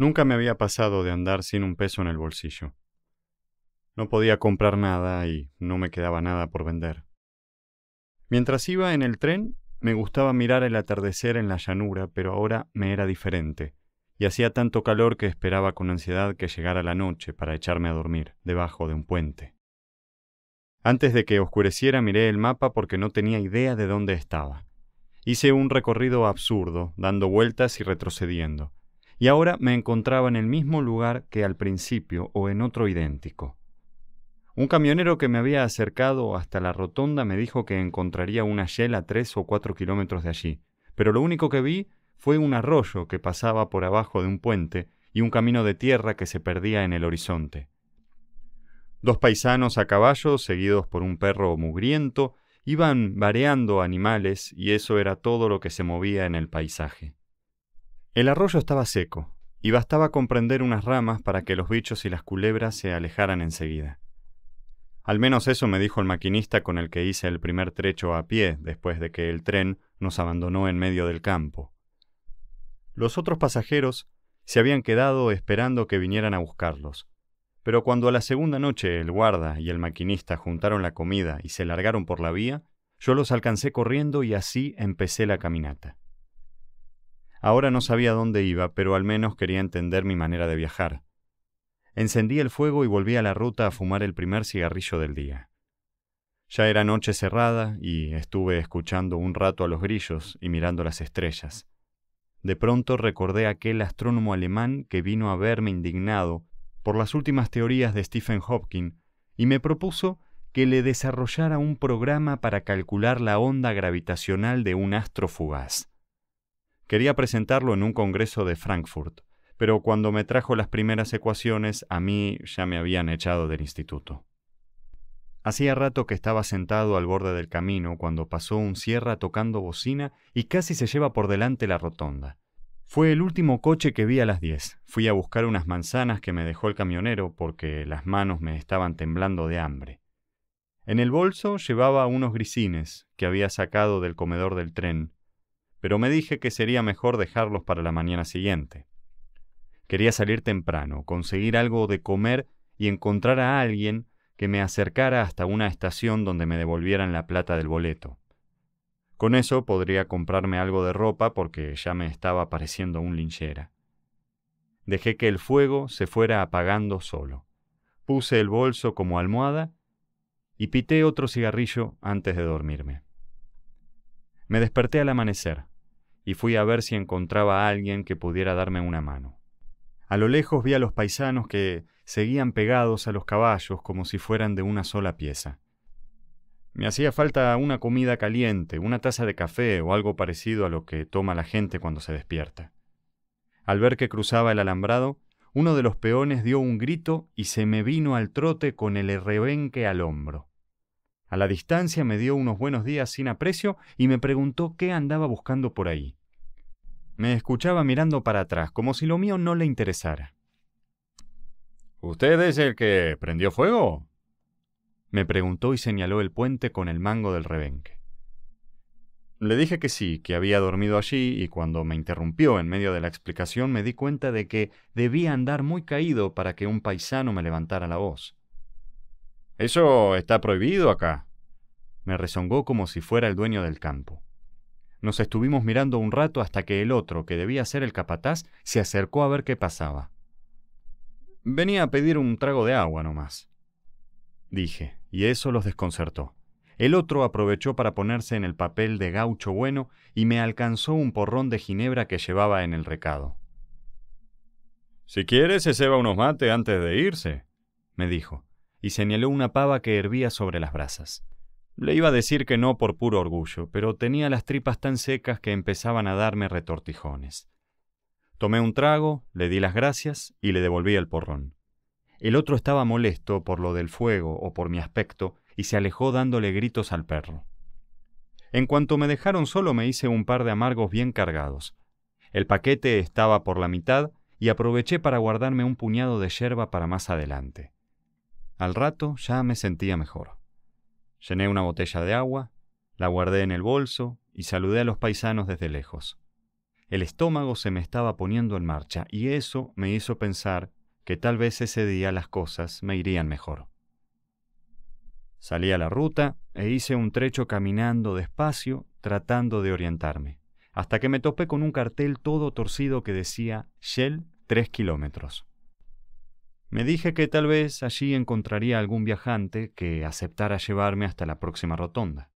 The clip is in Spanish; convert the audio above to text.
Nunca me había pasado de andar sin un peso en el bolsillo. No podía comprar nada y no me quedaba nada por vender. Mientras iba en el tren, me gustaba mirar el atardecer en la llanura, pero ahora me era diferente, y hacía tanto calor que esperaba con ansiedad que llegara la noche para echarme a dormir debajo de un puente. Antes de que oscureciera miré el mapa porque no tenía idea de dónde estaba. Hice un recorrido absurdo, dando vueltas y retrocediendo, y ahora me encontraba en el mismo lugar que al principio o en otro idéntico. Un camionero que me había acercado hasta la rotonda me dijo que encontraría una yela tres o cuatro kilómetros de allí, pero lo único que vi fue un arroyo que pasaba por abajo de un puente y un camino de tierra que se perdía en el horizonte. Dos paisanos a caballo, seguidos por un perro mugriento, iban vareando animales y eso era todo lo que se movía en el paisaje. El arroyo estaba seco, y bastaba comprender unas ramas para que los bichos y las culebras se alejaran enseguida. Al menos eso me dijo el maquinista con el que hice el primer trecho a pie después de que el tren nos abandonó en medio del campo. Los otros pasajeros se habían quedado esperando que vinieran a buscarlos, pero cuando a la segunda noche el guarda y el maquinista juntaron la comida y se largaron por la vía, yo los alcancé corriendo y así empecé la caminata. Ahora no sabía dónde iba, pero al menos quería entender mi manera de viajar. Encendí el fuego y volví a la ruta a fumar el primer cigarrillo del día. Ya era noche cerrada y estuve escuchando un rato a los grillos y mirando las estrellas. De pronto recordé aquel astrónomo alemán que vino a verme indignado por las últimas teorías de Stephen Hopkins y me propuso que le desarrollara un programa para calcular la onda gravitacional de un astro fugaz. Quería presentarlo en un congreso de Frankfurt, pero cuando me trajo las primeras ecuaciones a mí ya me habían echado del instituto. Hacía rato que estaba sentado al borde del camino cuando pasó un sierra tocando bocina y casi se lleva por delante la rotonda. Fue el último coche que vi a las diez. Fui a buscar unas manzanas que me dejó el camionero porque las manos me estaban temblando de hambre. En el bolso llevaba unos grisines que había sacado del comedor del tren pero me dije que sería mejor dejarlos para la mañana siguiente. Quería salir temprano, conseguir algo de comer y encontrar a alguien que me acercara hasta una estación donde me devolvieran la plata del boleto. Con eso podría comprarme algo de ropa porque ya me estaba pareciendo un linchera. Dejé que el fuego se fuera apagando solo. Puse el bolso como almohada y pité otro cigarrillo antes de dormirme. Me desperté al amanecer y fui a ver si encontraba a alguien que pudiera darme una mano. A lo lejos vi a los paisanos que seguían pegados a los caballos como si fueran de una sola pieza. Me hacía falta una comida caliente, una taza de café o algo parecido a lo que toma la gente cuando se despierta. Al ver que cruzaba el alambrado, uno de los peones dio un grito y se me vino al trote con el rebenque al hombro. A la distancia me dio unos buenos días sin aprecio y me preguntó qué andaba buscando por ahí. Me escuchaba mirando para atrás, como si lo mío no le interesara. ¿Usted es el que prendió fuego? Me preguntó y señaló el puente con el mango del rebenque. Le dije que sí, que había dormido allí y cuando me interrumpió en medio de la explicación me di cuenta de que debía andar muy caído para que un paisano me levantara la voz. Eso está prohibido acá. Me rezongó como si fuera el dueño del campo. Nos estuvimos mirando un rato hasta que el otro, que debía ser el capataz, se acercó a ver qué pasaba. Venía a pedir un trago de agua nomás. Dije, y eso los desconcertó. El otro aprovechó para ponerse en el papel de gaucho bueno y me alcanzó un porrón de ginebra que llevaba en el recado. Si quieres, se ceba unos mates antes de irse, me dijo y señaló una pava que hervía sobre las brasas. Le iba a decir que no por puro orgullo, pero tenía las tripas tan secas que empezaban a darme retortijones. Tomé un trago, le di las gracias y le devolví el porrón. El otro estaba molesto por lo del fuego o por mi aspecto y se alejó dándole gritos al perro. En cuanto me dejaron solo me hice un par de amargos bien cargados. El paquete estaba por la mitad y aproveché para guardarme un puñado de yerba para más adelante. Al rato ya me sentía mejor. Llené una botella de agua, la guardé en el bolso y saludé a los paisanos desde lejos. El estómago se me estaba poniendo en marcha y eso me hizo pensar que tal vez ese día las cosas me irían mejor. Salí a la ruta e hice un trecho caminando despacio tratando de orientarme, hasta que me topé con un cartel todo torcido que decía Shell tres kilómetros. Me dije que tal vez allí encontraría algún viajante que aceptara llevarme hasta la próxima rotonda.